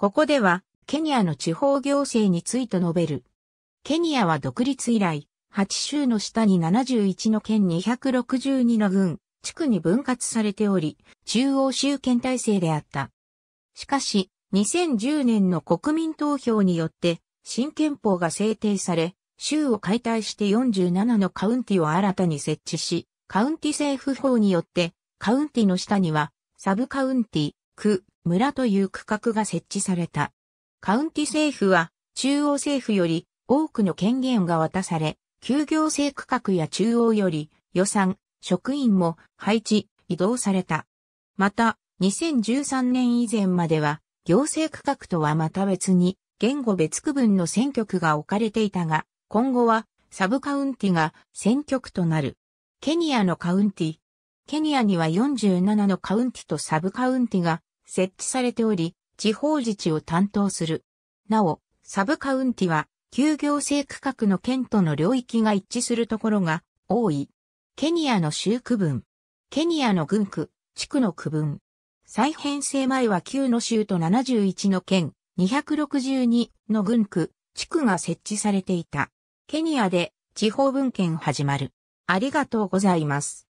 ここでは、ケニアの地方行政について述べる。ケニアは独立以来、8州の下に71の県262の郡、地区に分割されており、中央集権体制であった。しかし、2010年の国民投票によって、新憲法が制定され、州を解体して47のカウンティを新たに設置し、カウンティ政府法によって、カウンティの下には、サブカウンティ、区、村という区画が設置された。カウンティ政府は中央政府より多くの権限が渡され、休業制区画や中央より予算、職員も配置、移動された。また、2013年以前までは、行政区画とはまた別に、言語別区分の選挙区が置かれていたが、今後は、サブカウンティが選挙区となる。ケニアのカウンティ。ケニアには47のカウンティとサブカウンティが設置されており、地方自治を担当する。なお、サブカウンティは、休業制区画の県との領域が一致するところが多い。ケニアの州区分。ケニアの郡区、地区の区分。再編成前は9の州と71の県、262の郡区、地区が設置されていた。ケニアで地方分権始まる。ありがとうございます。